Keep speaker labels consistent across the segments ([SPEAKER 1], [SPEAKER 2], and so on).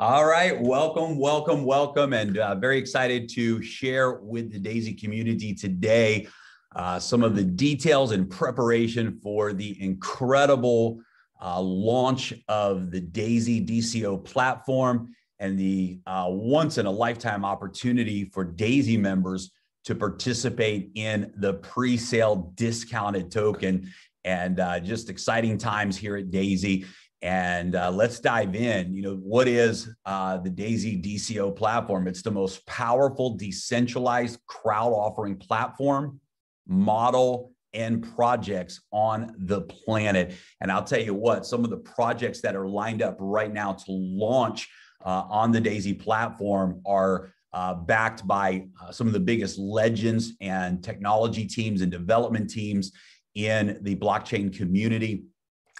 [SPEAKER 1] All right, welcome, welcome, welcome, and uh, very excited to share with the Daisy community today uh, some of the details in preparation for the incredible uh, launch of the Daisy DCO platform and the uh, once in a lifetime opportunity for Daisy members to participate in the pre sale discounted token. And uh, just exciting times here at Daisy. And uh, let's dive in. You know, what is uh, the Daisy DCO platform? It's the most powerful decentralized crowd offering platform, model, and projects on the planet. And I'll tell you what, some of the projects that are lined up right now to launch uh, on the Daisy platform are uh, backed by uh, some of the biggest legends and technology teams and development teams in the blockchain community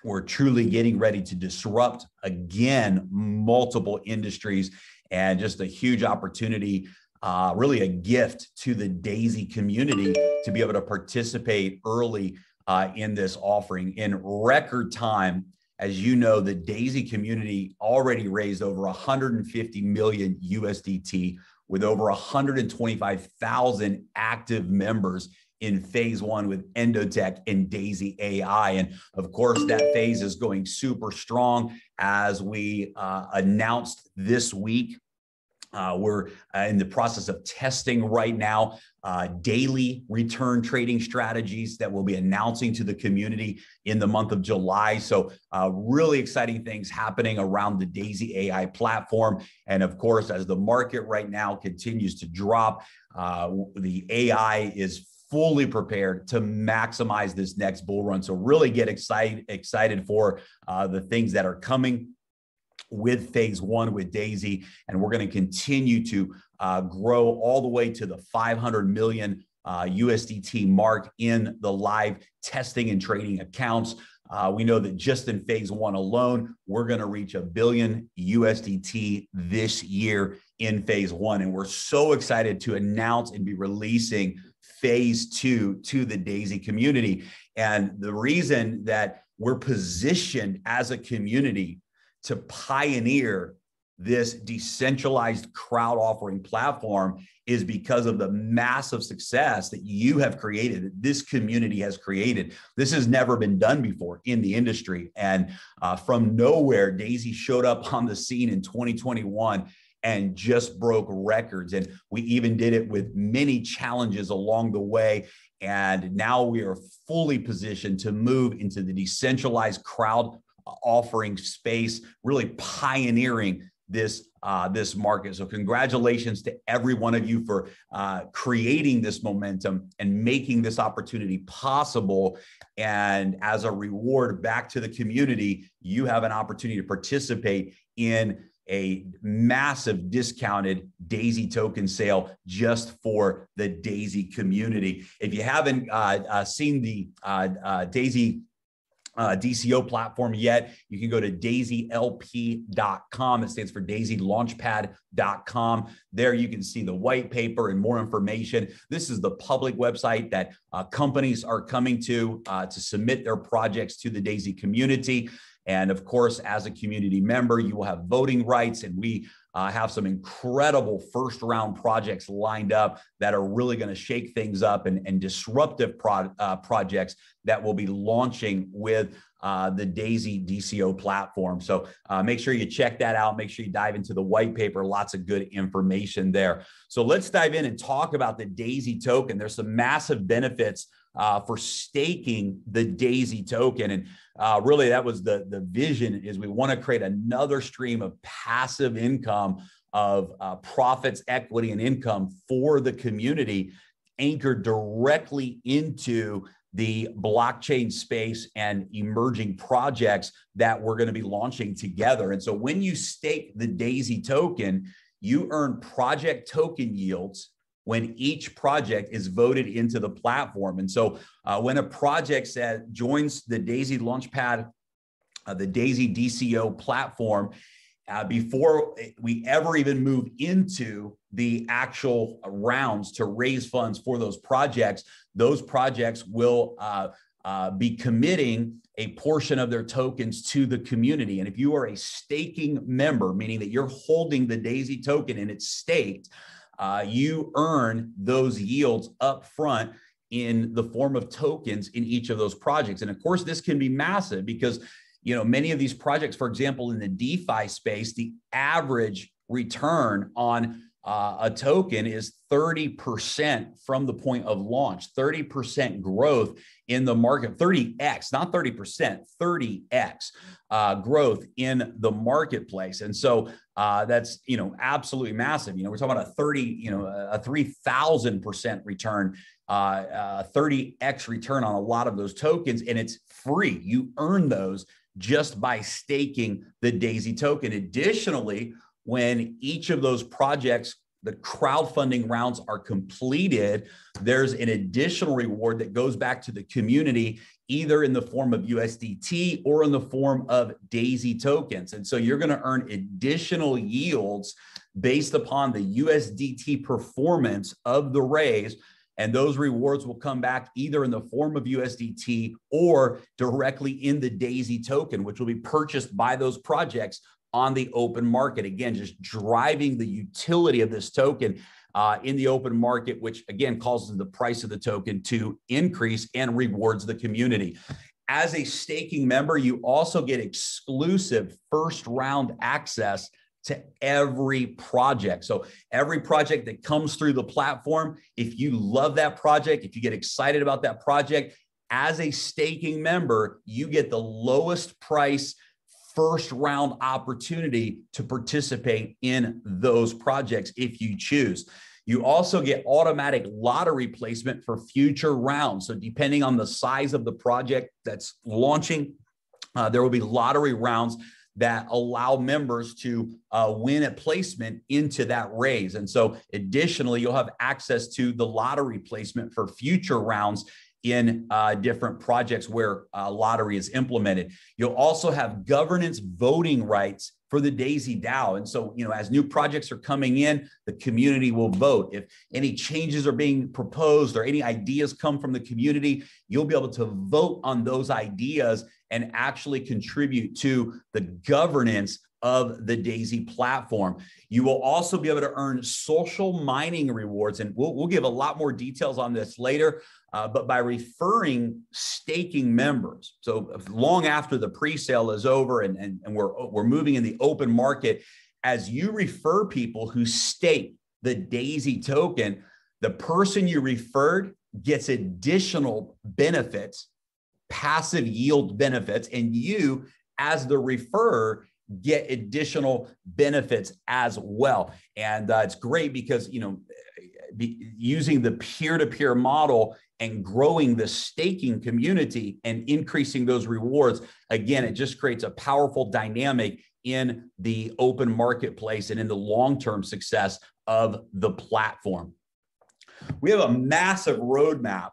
[SPEAKER 1] we're truly getting ready to disrupt again multiple industries and just a huge opportunity uh, really a gift to the daisy community to be able to participate early uh, in this offering in record time as you know the daisy community already raised over 150 million usdt with over 125000 active members in phase one with Endotech and Daisy AI. And of course, that phase is going super strong as we uh, announced this week. Uh, we're uh, in the process of testing right now uh, daily return trading strategies that we'll be announcing to the community in the month of July. So, uh, really exciting things happening around the Daisy AI platform. And of course, as the market right now continues to drop, uh, the AI is fully prepared to maximize this next bull run. So really get excited excited for uh, the things that are coming with phase one with Daisy, and we're going to continue to uh, grow all the way to the 500 million uh, USDT mark in the live testing and trading accounts. Uh, we know that just in phase one alone, we're going to reach a billion USDT this year in phase one. And we're so excited to announce and be releasing phase two to the DAISY community. And the reason that we're positioned as a community to pioneer this decentralized crowd offering platform is because of the massive success that you have created, that this community has created. This has never been done before in the industry. And uh, from nowhere, Daisy showed up on the scene in 2021 and just broke records. And we even did it with many challenges along the way. And now we are fully positioned to move into the decentralized crowd offering space, really pioneering this uh, this market. So congratulations to every one of you for uh, creating this momentum and making this opportunity possible. And as a reward back to the community, you have an opportunity to participate in a massive discounted Daisy token sale just for the Daisy community. If you haven't uh, uh, seen the uh, uh Daisy uh, DCO platform yet, you can go to daisylp.com. It stands for Daisy Launchpad.com. There you can see the white paper and more information. This is the public website that uh, companies are coming to to submit their projects to the Daisy community. And of course, as a community member, you will have voting rights. And we uh, have some incredible first round projects lined up that are really going to shake things up and, and disruptive pro- uh, projects that will be launching with uh, the DAISY DCO platform. So uh, make sure you check that out. Make sure you dive into the white paper. Lots of good information there. So let's dive in and talk about the DAISY token. There's some massive benefits uh, for staking the Daisy token. And uh, really, that was the, the vision is we want to create another stream of passive income of uh, profits, equity, and income for the community anchored directly into the blockchain space and emerging projects that we're going to be launching together. And so when you stake the Daisy token, you earn project token yields when each project is voted into the platform. And so uh, when a project that joins the DAISY Launchpad, uh, the DAISY DCO platform, uh, before we ever even move into the actual rounds to raise funds for those projects, those projects will uh, uh, be committing a portion of their tokens to the community. And if you are a staking member, meaning that you're holding the DAISY token and it's staked, uh, you earn those yields up front in the form of tokens in each of those projects. And of course, this can be massive because you know many of these projects, for example, in the DeFi space, the average return on uh, a token is 30% from the point of launch, 30% growth in the market, 30x, not 30%, 30x uh, growth in the marketplace. And so uh, that's, you know, absolutely massive. You know, we're talking about a 30, you know, a 3000% return, uh, 30x uh, return on a lot of those tokens, and it's free. You earn those just by staking the Daisy token. Additionally, when each of those projects the crowdfunding rounds are completed, there's an additional reward that goes back to the community, either in the form of USDT or in the form of DAISY tokens. And so you're going to earn additional yields based upon the USDT performance of the raise. And those rewards will come back either in the form of USDT or directly in the DAISY token, which will be purchased by those projects on the open market. Again, just driving the utility of this token uh, in the open market, which again causes the price of the token to increase and rewards the community. As a staking member, you also get exclusive first round access to every project. So, every project that comes through the platform, if you love that project, if you get excited about that project, as a staking member, you get the lowest price first round opportunity to participate in those projects if you choose. You also get automatic lottery placement for future rounds. So, depending on the size of the project that's launching, uh, there will be lottery rounds that allow members to uh, win a placement into that raise. And so, additionally, you'll have access to the lottery placement for future rounds in uh, different projects where uh, lottery is implemented. You'll also have governance voting rights for the Daisy Dow. And so, you know, as new projects are coming in, the community will vote. If any changes are being proposed or any ideas come from the community, you'll be able to vote on those ideas and actually contribute to the governance of the Daisy platform. You will also be able to earn social mining rewards, and we'll, we'll give a lot more details on this later. Uh, but by referring staking members, so long after the pre-sale is over and, and, and we're, we're moving in the open market, as you refer people who stake the Daisy token, the person you referred gets additional benefits, passive yield benefits, and you, as the referrer, get additional benefits as well. And uh, it's great because, you know, using the peer to peer model and growing the staking community and increasing those rewards, again, it just creates a powerful dynamic in the open marketplace and in the long term success of the platform. We have a massive roadmap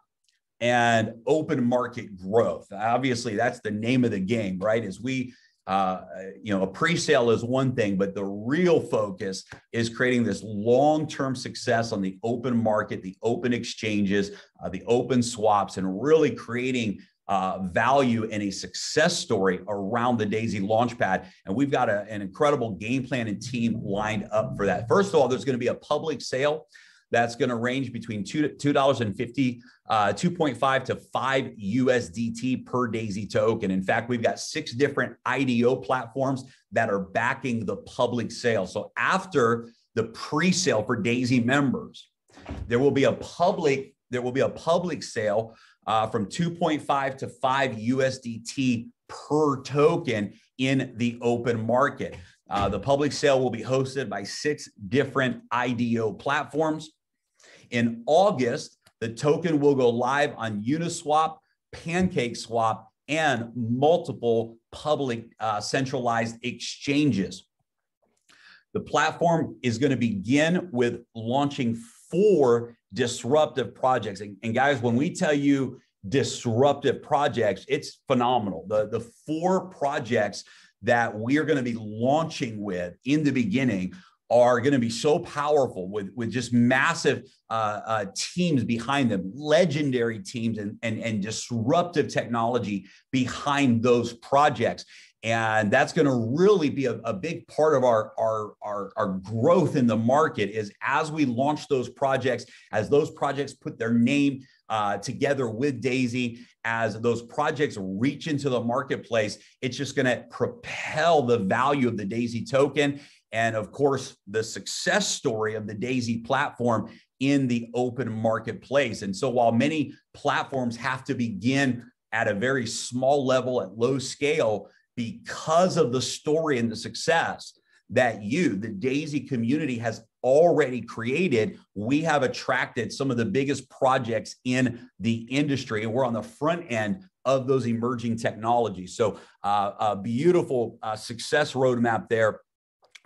[SPEAKER 1] and open market growth. Obviously, that's the name of the game, right? As we uh, you know, a pre-sale is one thing, but the real focus is creating this long-term success on the open market, the open exchanges, uh, the open swaps, and really creating uh, value and a success story around the Daisy Launchpad. And we've got a, an incredible game plan and team lined up for that. First of all, there's going to be a public sale that's going to range between two two dollars and fifty, uh, two point five to five USDT per Daisy token. In fact, we've got six different IDO platforms that are backing the public sale. So after the pre-sale for Daisy members, there will be a public there will be a public sale uh, from 2.5 to 5 USDT per token in the open market. Uh, the public sale will be hosted by six different IDO platforms. In August, the token will go live on Uniswap, Pancake Swap, and multiple public uh, centralized exchanges. The platform is going to begin with launching four disruptive projects. And, and, guys, when we tell you disruptive projects, it's phenomenal. The, the four projects that we are going to be launching with in the beginning are going to be so powerful with, with just massive uh, uh, teams behind them, legendary teams and, and, and disruptive technology behind those projects. And that's going to really be a, a big part of our, our, our, our growth in the market is as we launch those projects, as those projects put their name uh, together with Daisy, as those projects reach into the marketplace, it's just going to propel the value of the Daisy token and of course, the success story of the Daisy platform in the open marketplace. And so, while many platforms have to begin at a very small level, at low scale, because of the story and the success that you, the Daisy community, has already created, we have attracted some of the biggest projects in the industry. And we're on the front end of those emerging technologies. So, uh, a beautiful uh, success roadmap there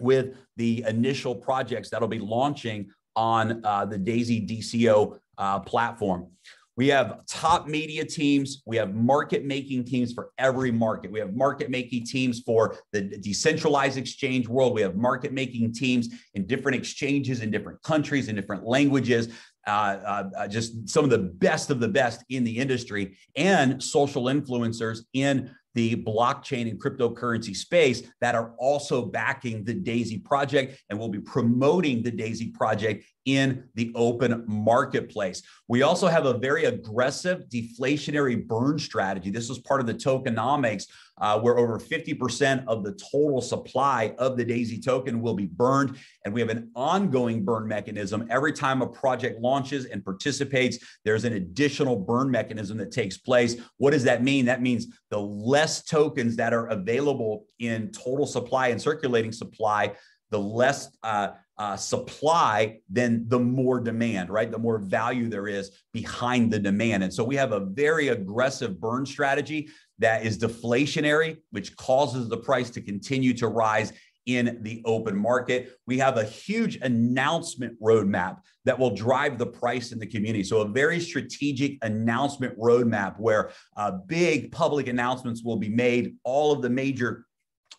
[SPEAKER 1] with the initial projects that'll be launching on uh, the Daisy DCO uh, platform. We have top media teams. We have market making teams for every market. We have market making teams for the decentralized exchange world. We have market making teams in different exchanges in different countries in different languages. Uh, uh, uh just some of the best of the best in the industry and social influencers in the blockchain and cryptocurrency space that are also backing the DAISY project and will be promoting the DAISY project in the open marketplace. We also have a very aggressive deflationary burn strategy. This was part of the tokenomics uh, where over 50% of the total supply of the DAISY token will be burned. And we have an ongoing burn mechanism. Every time a project launches and participates, there's an additional burn mechanism that takes place. What does that mean? That means the less tokens that are available in total supply and circulating supply, the less. Uh, uh, supply, then the more demand, right? The more value there is behind the demand. And so we have a very aggressive burn strategy that is deflationary, which causes the price to continue to rise in the open market. We have a huge announcement roadmap that will drive the price in the community. So, a very strategic announcement roadmap where uh, big public announcements will be made. All of the major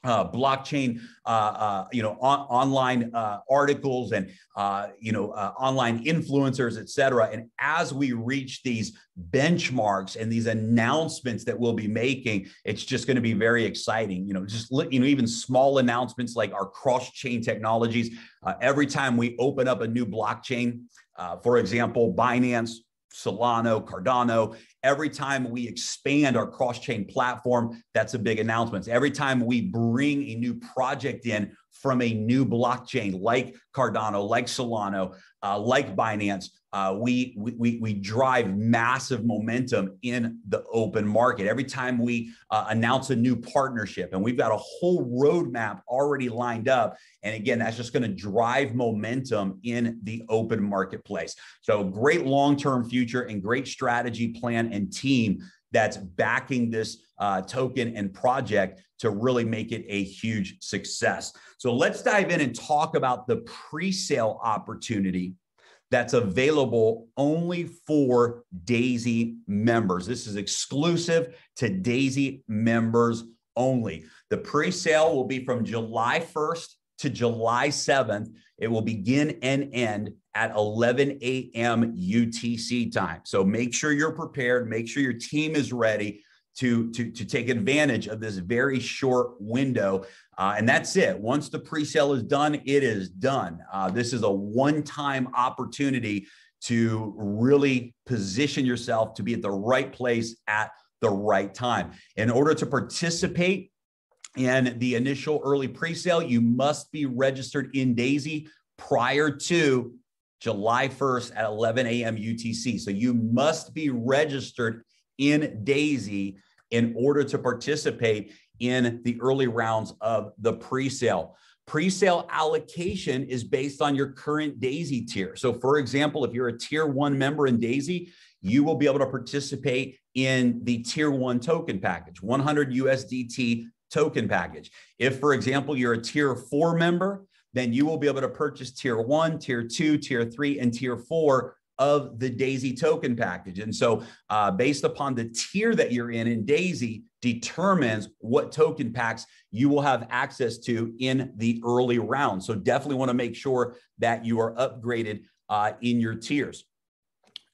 [SPEAKER 1] uh, blockchain, uh, uh, you know, on, online uh, articles and uh, you know uh, online influencers, et cetera. And as we reach these benchmarks and these announcements that we'll be making, it's just going to be very exciting. You know, just you know, even small announcements like our cross-chain technologies. every time we open up a new blockchain, for example, Binance, Solano, Cardano, Every time we expand our cross chain platform, that's a big announcement. Every time we bring a new project in from a new blockchain like Cardano, like Solano, uh, like Binance, uh, we, we, we drive massive momentum in the open market. Every time we uh, announce a new partnership, and we've got a whole roadmap already lined up. And again, that's just going to drive momentum in the open marketplace. So, great long term future and great strategy plan and team that's backing this uh, token and project to really make it a huge success. So let's dive in and talk about the pre sale opportunity that's available only for Daisy members. This is exclusive to Daisy members only. The pre sale will be from July 1st to July 7th. It will begin and end at 11 a.m. UTC time. So make sure you're prepared, make sure your team is ready to, to, to take advantage of this very short window. Uh, and that's it. Once the pre sale is done, it is done. Uh, this is a one time opportunity to really position yourself to be at the right place at the right time. In order to participate, and the initial early presale. You must be registered in Daisy prior to July 1st at 11 a.m. UTC. So you must be registered in Daisy in order to participate in the early rounds of the presale. Presale allocation is based on your current Daisy tier. So, for example, if you're a tier one member in Daisy, you will be able to participate in the tier one token package 100 USDT token package. If, for example, you're a tier four member, then you will be able to purchase tier one, tier two, tier three, and tier four of the Daisy token package. And so, uh, based upon the tier that you're in in Daisy, determines what token packs you will have access to in the early round. So, definitely want to make sure that you are upgraded uh, in your tiers.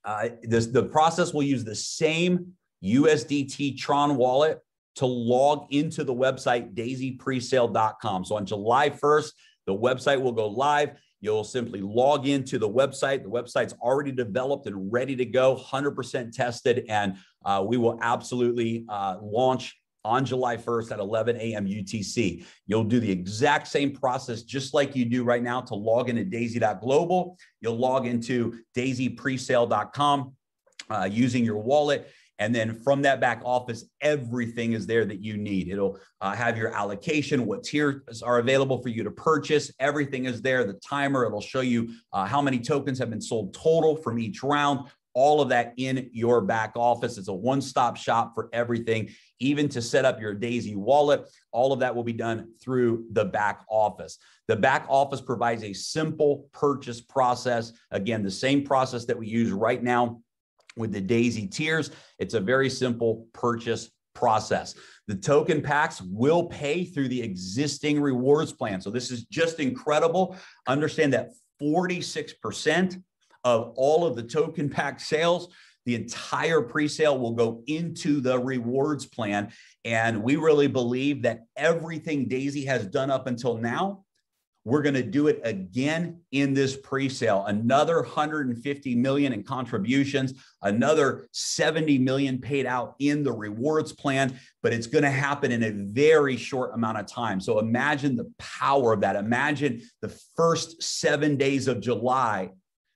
[SPEAKER 1] Uh, this, the process will use the same USDT Tron wallet to log into the website daisypresale.com. So on July 1st, the website will go live. You'll simply log into the website. The website's already developed and ready to go, 100% tested. And uh, we will absolutely uh, launch on July 1st at 11 a.m. UTC. You'll do the exact same process just like you do right now to log into daisy.global. You'll log into daisypresale.com uh, using your wallet. And then from that back office, everything is there that you need. It'll uh, have your allocation, what tiers are available for you to purchase. Everything is there. The timer, it'll show you uh, how many tokens have been sold total from each round. All of that in your back office. It's a one stop shop for everything, even to set up your Daisy wallet. All of that will be done through the back office. The back office provides a simple purchase process. Again, the same process that we use right now with the daisy tiers. It's a very simple purchase process. The token packs will pay through the existing rewards plan. So this is just incredible. Understand that 46% of all of the token pack sales the entire pre-sale will go into the rewards plan and we really believe that everything daisy has done up until now we're going to do it again in this pre-sale. Another 150 million in contributions, another 70 million paid out in the rewards plan, but it's going to happen in a very short amount of time. So imagine the power of that. Imagine the first 7 days of July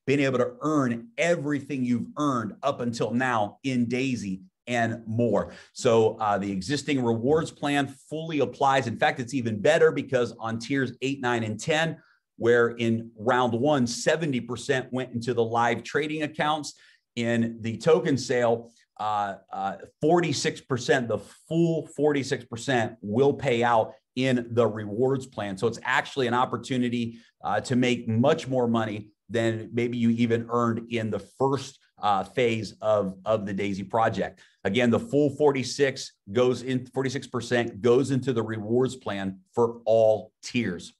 [SPEAKER 1] being able to earn everything you've earned up until now in Daisy and more. So uh, the existing rewards plan fully applies. In fact, it's even better because on tiers eight, nine, and 10, where in round one, 70% went into the live trading accounts. In the token sale, uh, uh, 46%, the full 46% will pay out in the rewards plan. So it's actually an opportunity uh, to make much more money than maybe you even earned in the first uh, phase of, of the Daisy project. Again, the full 46 goes in 46% goes into the rewards plan for all tiers.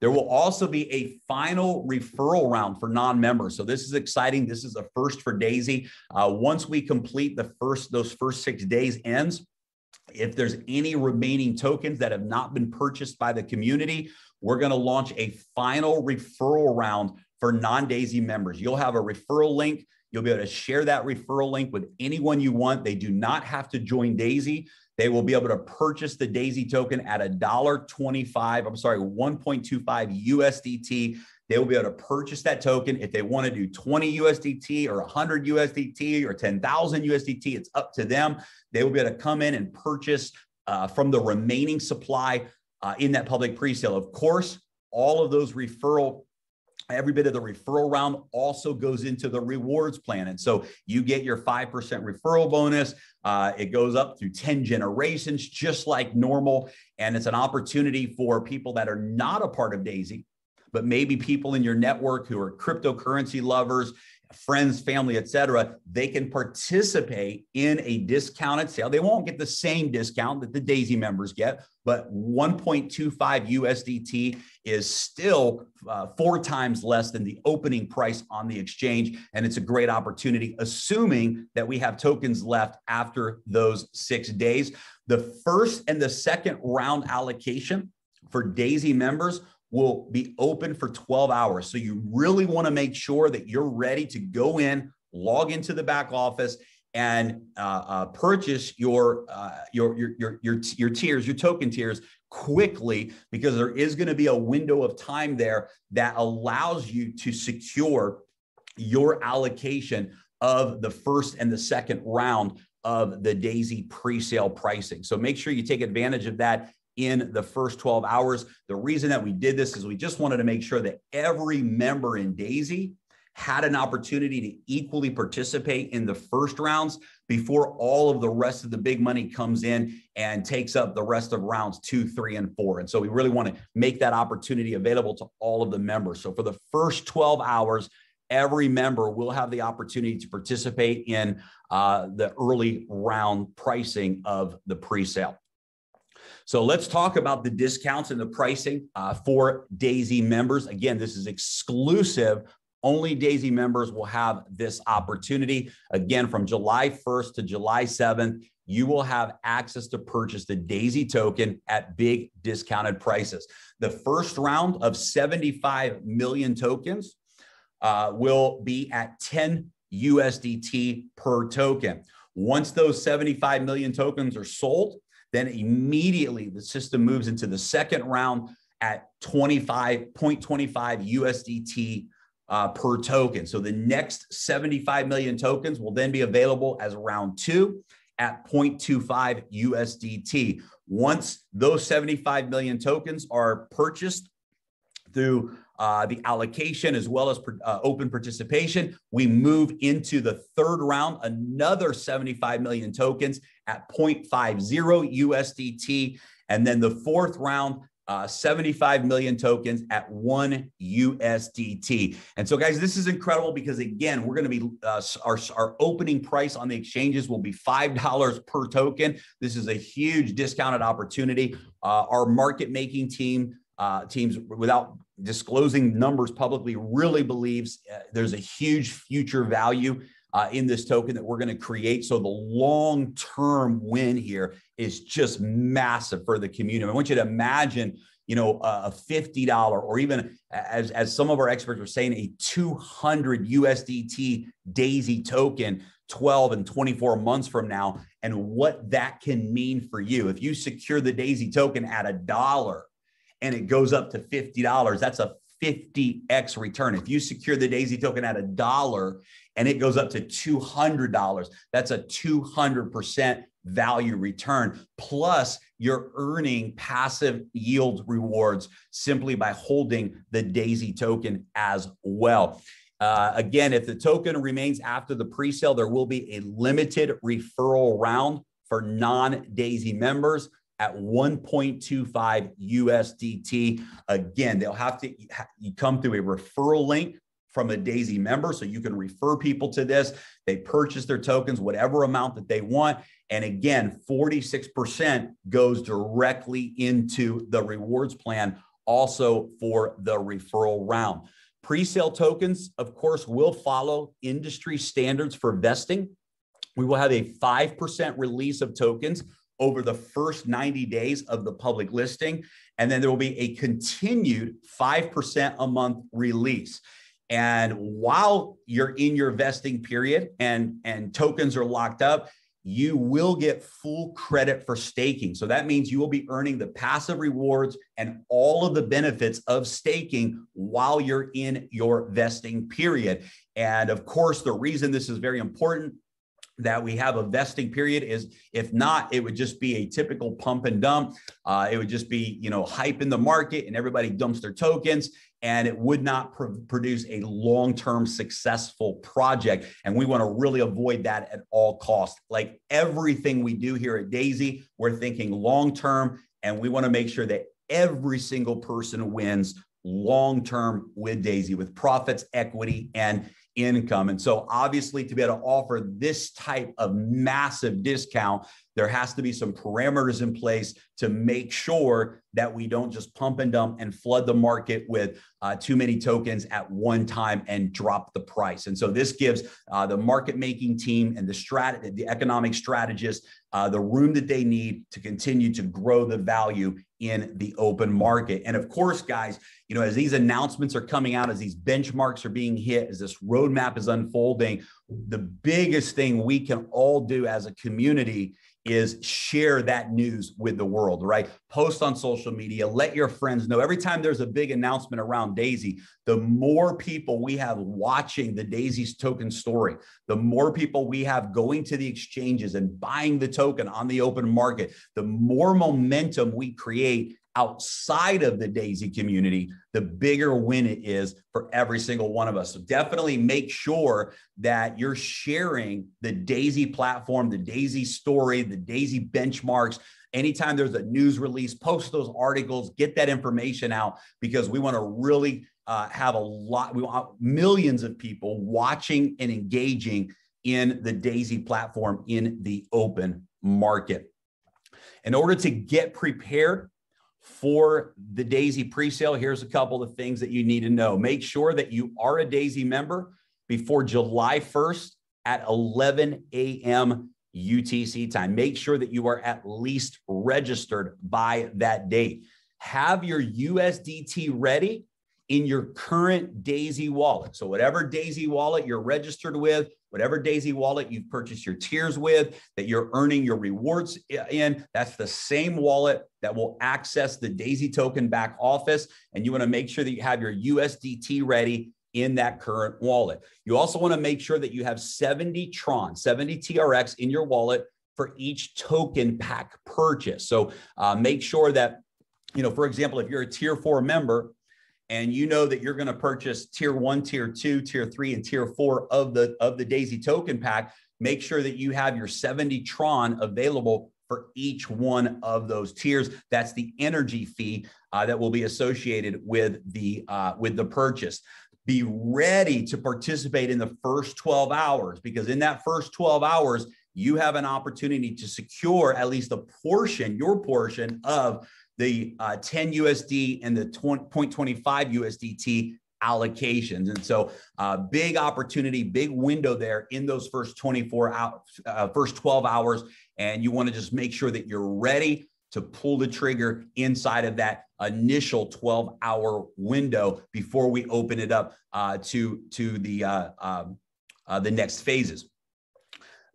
[SPEAKER 1] There will also be a final referral round for non-members. So this is exciting. This is a first for Daisy. Uh, once we complete the first those first six days ends, if there's any remaining tokens that have not been purchased by the community, we're going to launch a final referral round for non-Daisy members. You'll have a referral link You'll be able to share that referral link with anyone you want. They do not have to join Daisy. They will be able to purchase the Daisy token at a dollar 25, I'm sorry, 1.25 USDT. They will be able to purchase that token. If they want to do 20 USDT or 100 USDT or 10,000 USDT, it's up to them. They will be able to come in and purchase uh, from the remaining supply uh, in that public presale. Of course, all of those referral Every bit of the referral round also goes into the rewards plan. And so you get your 5% referral bonus. Uh, it goes up through 10 generations, just like normal. And it's an opportunity for people that are not a part of DAISY, but maybe people in your network who are cryptocurrency lovers, friends, family, etc., they can participate in a discounted sale. They won't get the same discount that the Daisy members get, but 1.25 USDT is still uh, four times less than the opening price on the exchange. And it's a great opportunity, assuming that we have tokens left after those six days. The first and the second round allocation for Daisy members will be open for 12 hours. So you really want to make sure that you're ready to go in, log into the back office, and uh, uh, purchase your, uh, your, your your your your tiers, your token tiers quickly because there is going to be a window of time there that allows you to secure your allocation of the first and the second round of the Daisy pre-sale pricing. So make sure you take advantage of that in the first 12 hours. The reason that we did this is we just wanted to make sure that every member in Daisy had an opportunity to equally participate in the first rounds before all of the rest of the big money comes in and takes up the rest of rounds two, three, and four. And so we really want to make that opportunity available to all of the members. So for the first 12 hours, every member will have the opportunity to participate in uh, the early round pricing of the pre sale. So let's talk about the discounts and the pricing uh, for Daisy members. Again, this is exclusive. Only Daisy members will have this opportunity. Again, from July 1st to July 7th, you will have access to purchase the Daisy token at big discounted prices. The first round of 75 million tokens uh, will be at 10 USDT per token. Once those 75 million tokens are sold, then immediately the system moves into the second round at 25.25 USDT uh, per token. So the next 75 million tokens will then be available as round two at 0.25 USDT. Once those 75 million tokens are purchased through uh, the allocation as well as uh, open participation. We move into the third round, another 75 million tokens at 0.50 USDT. And then the fourth round, uh, 75 million tokens at one USDT. And so, guys, this is incredible because again, we're going to be uh, our, our opening price on the exchanges will be $5 per token. This is a huge discounted opportunity. Uh, our market making team. Uh, teams without disclosing numbers publicly really believes uh, there's a huge future value uh, in this token that we're going to create. So the long term win here is just massive for the community. I want you to imagine, you know, a fifty dollar or even as as some of our experts are saying, a two hundred USDT Daisy token. 12 and 24 months from now, and what that can mean for you. If you secure the Daisy token at a dollar, and it goes up to $50. That's a 50x return. If you secure the Daisy token at a dollar and it goes up to $200, that's a 200% value return. Plus, you're earning passive yield rewards simply by holding the Daisy token as well. Uh, again, if the token remains after the pre sale, there will be a limited referral round for non Daisy members at 1.25 USDT. Again, they'll have to you come through a referral link from a Daisy member. So you can refer people to this. They purchase their tokens, whatever amount that they want. And again, 46% goes directly into the rewards plan, also for the referral round. Pre sale tokens, of course, will follow industry standards for vesting. We will have a 5% release of tokens over the first 90 days of the public listing. And then there will be a continued 5% a month release. And while you're in your vesting period and, and tokens are locked up, you will get full credit for staking. So that means you will be earning the passive rewards and all of the benefits of staking while you're in your vesting period. And of course, the reason this is very important that we have a vesting period is if not it would just be a typical pump and dump uh, it would just be you know hype in the market and everybody dumps their tokens and it would not pr- produce a long-term successful project and we want to really avoid that at all costs like everything we do here at daisy we're thinking long-term and we want to make sure that every single person wins long-term with daisy with profits equity and income. And so, obviously, to be able to offer this type of massive discount, there has to be some parameters in place to make sure that we don't just pump and dump and flood the market with uh, too many tokens at one time and drop the price. And so, this gives uh, the market making team and the strat- the economic strategist uh, the room that they need to continue to grow the value in the open market. And of course, guys, you know, as these announcements are coming out, as these benchmarks are being hit, as this roadmap is unfolding, the biggest thing we can all do as a community is share that news with the world, right? Post on social media, let your friends know. Every time there's a big announcement around Daisy, the more people we have watching the Daisy's token story, the more people we have going to the exchanges and buying the token on the open market, the more momentum we create outside of the DAISY community, the bigger win it is for every single one of us. So definitely make sure that you're sharing the DAISY platform, the DAISY story, the DAISY benchmarks. Anytime there's a news release, post those articles, get that information out because we want to really uh, have a lot, we want millions of people watching and engaging in the DAISY platform in the open market. In order to get prepared, for the Daisy presale, here's a couple of things that you need to know. Make sure that you are a Daisy member before July 1st at 11 a.m. UTC time. Make sure that you are at least registered by that date. Have your USDT ready in your current Daisy wallet. So, whatever Daisy wallet you're registered with, whatever Daisy wallet you've purchased your tiers with, that you're earning your rewards in, that's the same wallet that will access the Daisy token back office. And you want to make sure that you have your USDT ready in that current wallet. You also want to make sure that you have 70 Tron, 70 TRX in your wallet for each token pack purchase. So uh, make sure that, you know, for example, if you're a tier four member, and you know that you're going to purchase tier one, tier two, tier three, and tier four of the of the Daisy token pack, make sure that you have your 70 Tron available for each one of those tiers. That's the energy fee uh, that will be associated with the uh, with the purchase. Be ready to participate in the first 12 hours because in that first 12 hours, you have an opportunity to secure at least a portion, your portion of the uh, 10 USD and the 20, 0.25 USDT allocations. And so uh, big opportunity, big window there in those first 24 hours, uh, first 12 hours. And you want to just make sure that you're ready to pull the trigger inside of that initial 12 hour window before we open it up uh, to, to the, uh, um, uh, the next phases.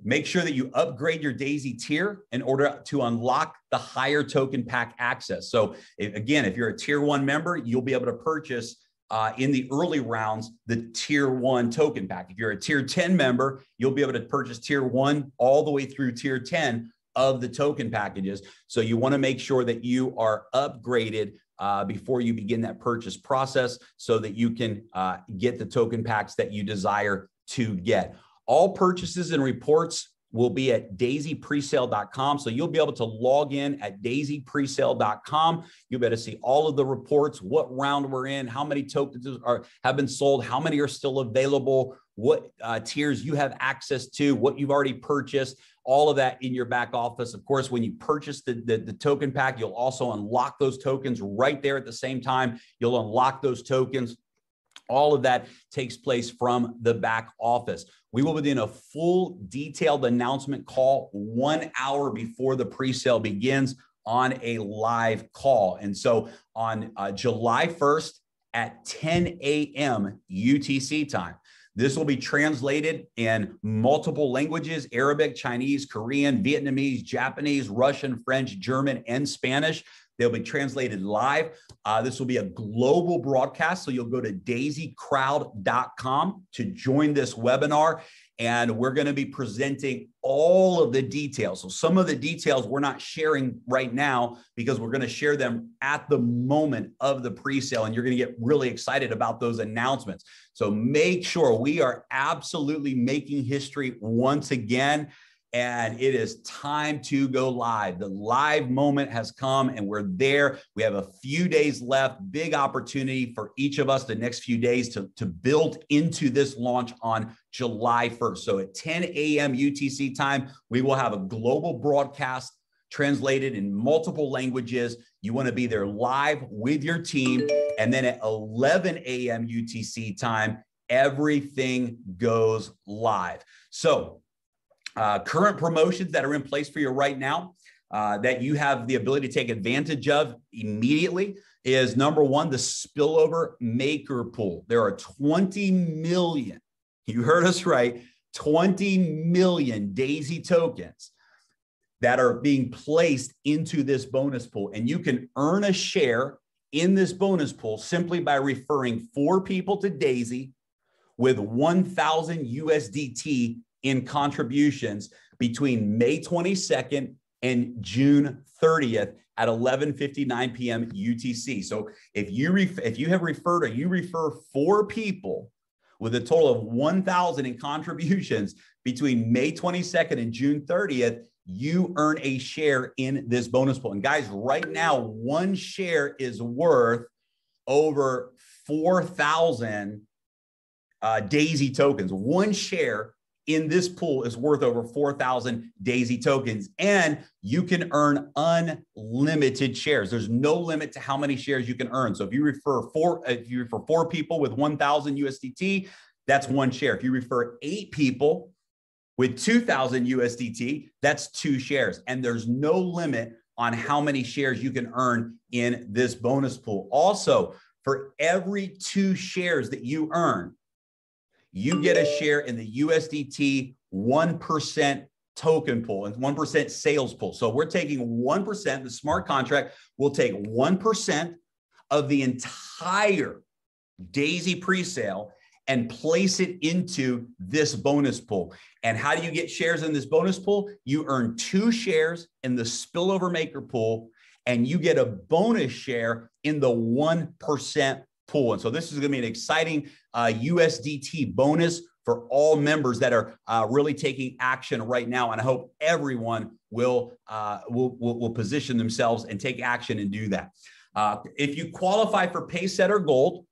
[SPEAKER 1] Make sure that you upgrade your DAISY tier in order to unlock the higher token pack access. So if, again, if you're a tier one member, you'll be able to purchase uh, in the early rounds the tier one token pack. If you're a tier 10 member, you'll be able to purchase tier one all the way through tier 10 of the token packages. So you want to make sure that you are upgraded uh, before you begin that purchase process so that you can uh, get the token packs that you desire to get. All purchases and reports will be at daisypresale.com. So you'll be able to log in at daisypresale.com. You'll be able to see all of the reports, what round we're in, how many tokens are, have been sold, how many are still available, what uh, tiers you have access to, what you've already purchased, all of that in your back office. Of course, when you purchase the, the, the token pack, you'll also unlock those tokens right there at the same time. You'll unlock those tokens all of that takes place from the back office. We will be doing a full detailed announcement call one hour before the pre sale begins on a live call. And so on uh, July 1st at 10 a.m. UTC time, this will be translated in multiple languages Arabic, Chinese, Korean, Vietnamese, Japanese, Russian, French, German, and Spanish. They'll be translated live. Uh, this will be a global broadcast. So you'll go to daisycrowd.com to join this webinar. And we're going to be presenting all of the details. So, some of the details we're not sharing right now because we're going to share them at the moment of the pre sale. And you're going to get really excited about those announcements. So, make sure we are absolutely making history once again and it is time to go live. The live moment has come and we're there. We have a few days left, big opportunity for each of us the next few days to, to build into this launch on July 1st. So at 10 a.m. UTC time, we will have a global broadcast translated in multiple languages. You want to be there live with your team. And then at 11 a.m. UTC time, everything goes live. So uh, current promotions that are in place for you right now uh, that you have the ability to take advantage of immediately is number one, the spillover maker pool. There are 20 million, you heard us right, 20 million DAISY tokens that are being placed into this bonus pool. And you can earn a share in this bonus pool simply by referring four people to DAISY with 1,000 USDT in contributions between May 22nd and June 30th at 11:59 p.m. UTC. So if you ref- if you have referred or you refer four people with a total of 1,000 in contributions between May 22nd and June 30th, you earn a share in this bonus pool. And guys, right now, one share is worth over 4,000 uh, Daisy tokens. One share in this pool is worth over 4,000 Daisy tokens. And you can earn unlimited shares. There's no limit to how many shares you can earn. So if you refer four, if you refer four people with 1,000 USDT, that's one share. If you refer eight people with 2,000 USDT, that's two shares. And there's no limit on how many shares you can earn in this bonus pool. Also, for every two shares that you earn, you get a share in the USDT 1% token pool and 1% sales pool. So we're taking 1%, the smart contract will take 1% of the entire Daisy presale and place it into this bonus pool. And how do you get shares in this bonus pool? You earn two shares in the spillover maker pool and you get a bonus share in the 1% pool. And so this is going to be an exciting uh, USDT bonus for all members that are uh, really taking action right now. And I hope everyone will, uh, will, will, will, position themselves and take action and do that. Uh, if you qualify for Paysetter Gold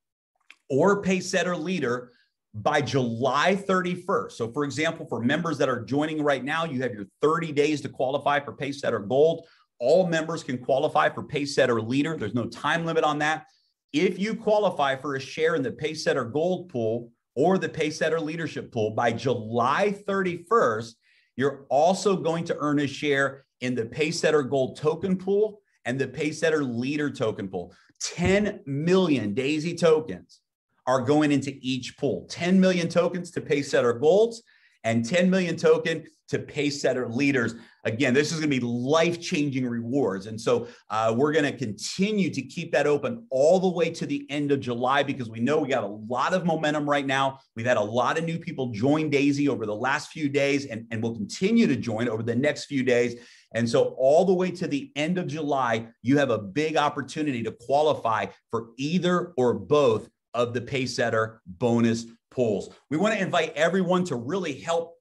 [SPEAKER 1] or Paysetter Leader, by July 31st. So, for example, for members that are joining right now, you have your 30 days to qualify for Paysetter Gold. All members can qualify for Paysetter Leader. There's no time limit on that if you qualify for a share in the Paysetter Gold Pool or the Paysetter Leadership Pool by July 31st, you're also going to earn a share in the Paysetter Gold Token Pool and the Paysetter Leader Token Pool. 10 million Daisy tokens are going into each pool. 10 million tokens to Paysetter Golds and 10 million token to Paysetter Leaders. Again, this is going to be life changing rewards. And so uh, we're going to continue to keep that open all the way to the end of July because we know we got a lot of momentum right now. We've had a lot of new people join Daisy over the last few days and, and will continue to join over the next few days. And so, all the way to the end of July, you have a big opportunity to qualify for either or both of the Paysetter bonus pools. We want to invite everyone to really help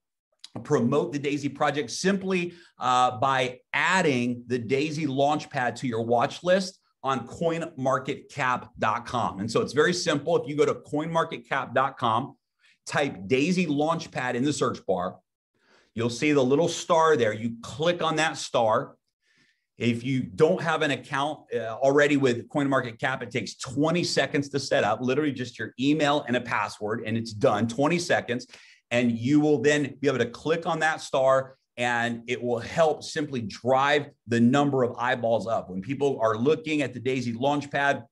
[SPEAKER 1] promote the Daisy project simply uh, by adding the Daisy Launchpad to your watch list on coinmarketcap.com. And so it's very simple. If you go to coinmarketcap.com, type Daisy Launchpad in the search bar, you'll see the little star there. You click on that star. If you don't have an account uh, already with CoinMarketCap, it takes 20 seconds to set up, literally just your email and a password, and it's done 20 seconds. And you will then be able to click on that star and it will help simply drive the number of eyeballs up. When people are looking at the Daisy Launchpad,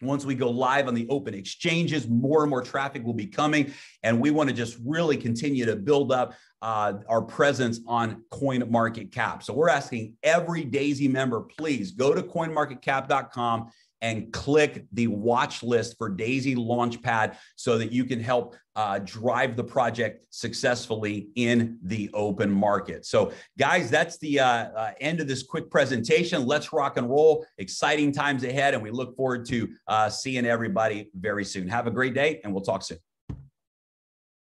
[SPEAKER 1] once we go live on the open exchanges, more and more traffic will be coming. And we want to just really continue to build up uh, our presence on Coin Market Cap. So we're asking every Daisy member, please go to coinmarketcap.com and click the watch list for Daisy Launchpad so that you can help uh, drive the project successfully in the open market. So, guys, that's the uh, uh, end of this quick presentation. Let's rock and roll. Exciting times ahead, and we look forward to uh, seeing everybody very soon. Have a great day, and we'll talk soon.